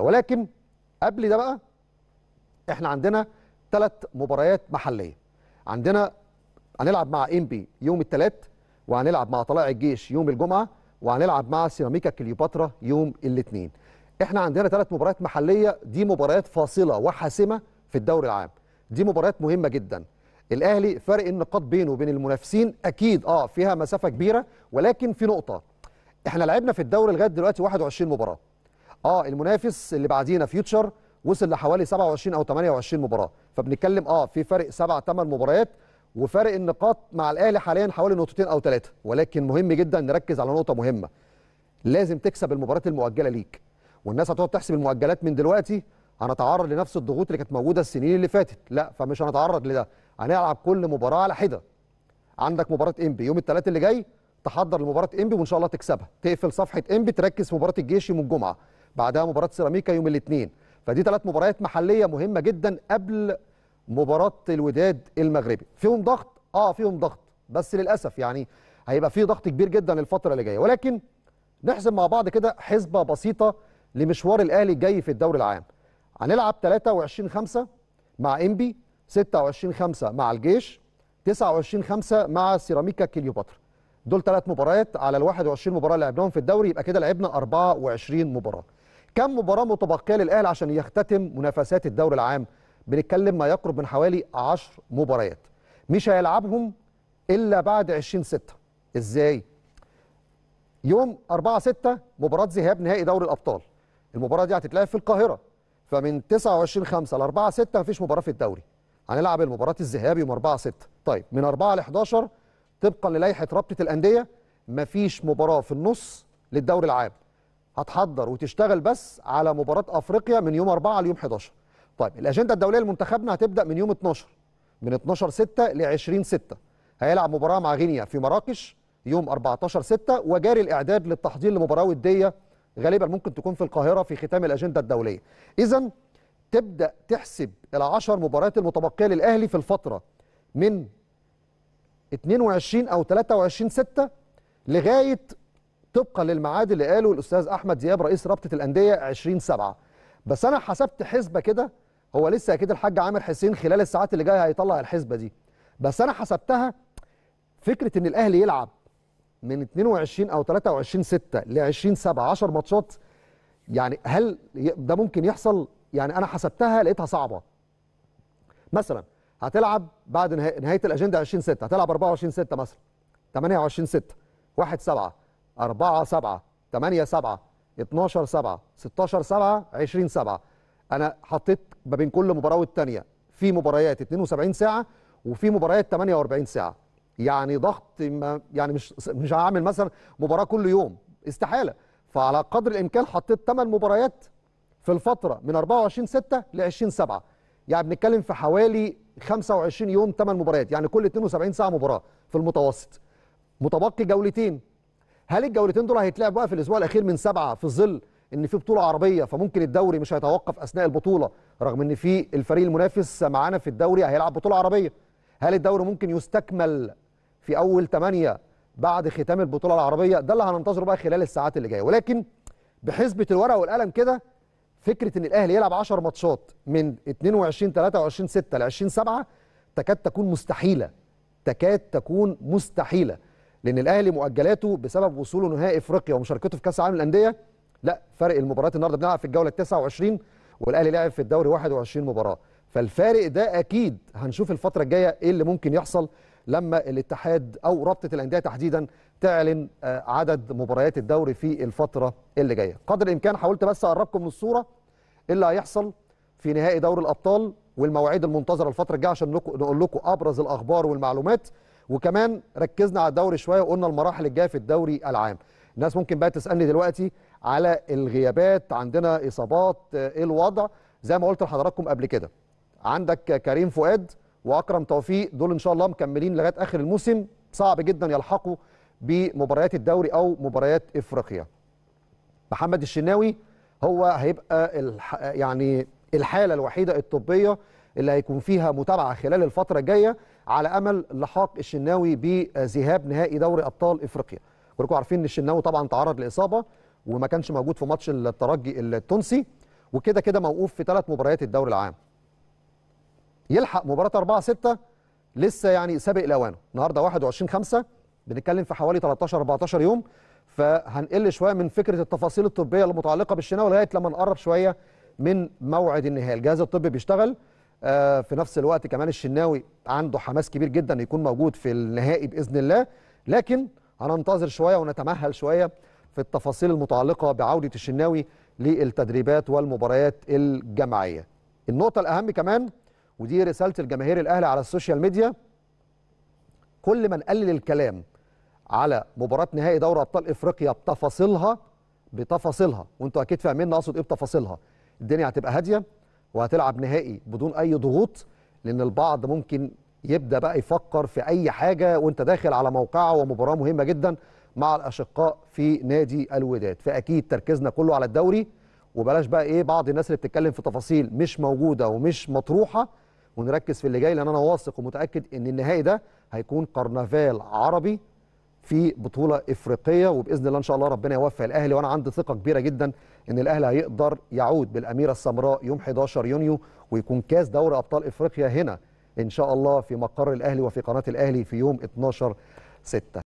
ولكن قبل ده بقى احنا عندنا ثلاث مباريات محليه عندنا هنلعب مع انبي يوم الثلاث وهنلعب مع طلائع الجيش يوم الجمعه وهنلعب مع سيراميكا كليوباترا يوم الاثنين احنا عندنا ثلاث مباريات محليه دي مباريات فاصله وحاسمه في الدوري العام دي مباريات مهمه جدا الاهلي فرق النقاط بينه وبين المنافسين اكيد اه فيها مسافه كبيره ولكن في نقطه احنا لعبنا في الدوري لغايه دلوقتي 21 مباراه اه المنافس اللي بعدينا فيوتشر وصل لحوالي 27 او 28 مباراه فبنتكلم اه في فرق 7 8 مباريات وفرق النقاط مع الاهلي حاليا حوالي نقطتين او ثلاثه ولكن مهم جدا نركز على نقطه مهمه لازم تكسب المباريات المؤجله ليك والناس هتقعد تحسب المؤجلات من دلوقتي هنتعرض لنفس الضغوط اللي كانت موجوده السنين اللي فاتت لا فمش هنتعرض لده هنلعب كل مباراه على حده عندك مباراه انبي يوم الثلاث اللي جاي تحضر لمباراه انبي وان شاء الله تكسبها تقفل صفحه انبي تركز في مباراه الجيش يوم الجمعه بعدها مباراه سيراميكا يوم الاثنين فدي ثلاث مباريات محليه مهمه جدا قبل مباراه الوداد المغربي فيهم ضغط اه فيهم ضغط بس للاسف يعني هيبقى فيه ضغط كبير جدا الفتره اللي جايه ولكن نحسب مع بعض كده حسبه بسيطه لمشوار الاهلي الجاي في الدوري العام هنلعب 23 5 مع انبي 26 5 مع الجيش 29 5 مع سيراميكا كليوباترا دول ثلاث مباريات على ال 21 مباراه اللي لعبناهم في الدوري يبقى كده لعبنا 24 مباراه كم مباراه متبقيه للاهلي عشان يختتم منافسات الدوري العام بنتكلم ما يقرب من حوالي 10 مباريات مش هيلعبهم الا بعد 20 6 ازاي يوم 4 6 مباراه ذهاب نهائي دوري الابطال المباراه دي هتتلعب في القاهره فمن 29 5 ل 4 6 مفيش مباراه في الدوري هنلعب المباراه الذهاب يوم 4 6 طيب من 4 ل 11 طبقا للائحه رابطه الانديه مفيش مباراه في النص للدوري العام هتحضر وتشتغل بس على مباراه افريقيا من يوم 4 ليوم 11 طيب الاجنده الدوليه لمنتخبنا هتبدا من يوم 12 من 12 6 ل 20 6 هيلعب مباراه مع غينيا في مراكش يوم 14 6 وجاري الاعداد للتحضير لمباراه وديه غالبا ممكن تكون في القاهره في ختام الاجنده الدوليه اذا تبدا تحسب ال 10 مباريات المتبقيه للاهلي في الفتره من 22 او 23 6 لغايه طبقا للميعاد اللي قاله الاستاذ احمد دياب رئيس رابطه الانديه 20 7 بس انا حسبت حسبه كده هو لسه اكيد الحاج عامر حسين خلال الساعات اللي جايه هيطلع الحسبه دي بس انا حسبتها فكره ان الاهلي يلعب من 22 او 23 6 ل 20 7 10 ماتشات يعني هل ده ممكن يحصل يعني انا حسبتها لقيتها صعبه مثلا هتلعب بعد نهايه الاجنده 20 6 هتلعب 24 6 مثلا 28 6 1 7 4 7 8 7 12 7 16 7 20 7 انا حطيت ما بين كل مباراه والثانيه في مباريات 72 ساعه وفي مباريات 48 ساعه يعني ضغط ما يعني مش مش هعمل مثلا مباراه كل يوم استحاله فعلى قدر الامكان حطيت 8 مباريات في الفتره من 24 6 ل 20 7 يعني بنتكلم في حوالي 25 يوم 8 مباريات يعني كل 72 ساعه مباراه في المتوسط متبقي جولتين هل الجولتين دول هيتلعبوا بقى في الاسبوع الاخير من سبعه في ظل ان في بطوله عربيه فممكن الدوري مش هيتوقف اثناء البطوله رغم ان في الفريق المنافس معانا في الدوري هيلعب بطوله عربيه هل الدوري ممكن يستكمل في اول ثمانيه بعد ختام البطوله العربيه ده اللي هننتظره بقى خلال الساعات اللي جايه ولكن بحسبه الورقه والقلم كده فكره ان الاهلي يلعب 10 ماتشات من 22 23 6 ل 20 7 تكاد تكون مستحيله تكاد تكون مستحيله لان الاهلي مؤجلاته بسبب وصوله نهائي افريقيا ومشاركته في كاس العالم الانديه لا فرق المباريات النهارده بنلعب في الجوله 29 والاهلي لعب في الدوري 21 مباراه فالفارق ده اكيد هنشوف الفتره الجايه ايه اللي ممكن يحصل لما الاتحاد او رابطه الانديه تحديدا تعلن آه، عدد مباريات الدوري في الفتره اللي جايه قدر الامكان حاولت بس اقربكم من الصوره ايه اللي هيحصل في نهائي دوري الابطال والمواعيد المنتظره الفتره الجايه عشان نقول لكم ابرز الاخبار والمعلومات وكمان ركزنا على الدوري شويه وقلنا المراحل الجايه في الدوري العام الناس ممكن بقى تسالني دلوقتي على الغيابات عندنا اصابات ايه الوضع زي ما قلت لحضراتكم قبل كده عندك كريم فؤاد واكرم توفيق دول ان شاء الله مكملين لغايه اخر الموسم صعب جدا يلحقوا بمباريات الدوري او مباريات افريقيا محمد الشناوي هو هيبقى الح... يعني الحاله الوحيده الطبيه اللي هيكون فيها متابعه خلال الفتره الجايه على امل لحاق الشناوي بذهاب نهائي دوري ابطال افريقيا كلكم عارفين ان الشناوي طبعا تعرض لاصابه وما كانش موجود في ماتش الترجي التونسي وكده كده موقوف في ثلاث مباريات الدوري العام يلحق مباراه 4 6 لسه يعني سابق الاوانه النهارده 21 5 بنتكلم في حوالي 13 14 يوم فهنقل شويه من فكره التفاصيل الطبيه المتعلقه بالشناوي لغايه لما نقرب شويه من موعد النهائي الجهاز الطبي بيشتغل آه، في نفس الوقت كمان الشناوي عنده حماس كبير جدا يكون موجود في النهائي باذن الله لكن هننتظر شويه ونتمهل شويه في التفاصيل المتعلقه بعوده الشناوي للتدريبات والمباريات الجماعيه. النقطه الاهم كمان ودي رساله الجماهير الاهلي على السوشيال ميديا كل ما نقلل الكلام على مباراه نهائي دوري ابطال افريقيا بتفاصيلها بتفاصيلها وانتوا اكيد فاهمين اقصد ايه بتفاصيلها الدنيا هتبقى هاديه وهتلعب نهائي بدون اي ضغوط لان البعض ممكن يبدا بقى يفكر في اي حاجه وانت داخل على موقعه ومباراه مهمه جدا مع الاشقاء في نادي الوداد فاكيد تركيزنا كله على الدوري وبلاش بقى ايه بعض الناس اللي بتتكلم في تفاصيل مش موجوده ومش مطروحه ونركز في اللي جاي لان انا واثق ومتاكد ان النهائي ده هيكون كرنفال عربي في بطوله افريقيه وباذن الله ان شاء الله ربنا يوفق الاهلي وانا عندي ثقه كبيره جدا ان الاهلي هيقدر يعود بالاميره السمراء يوم 11 يونيو ويكون كاس دوري ابطال افريقيا هنا ان شاء الله في مقر الاهلي وفي قناه الاهلي في يوم 12 6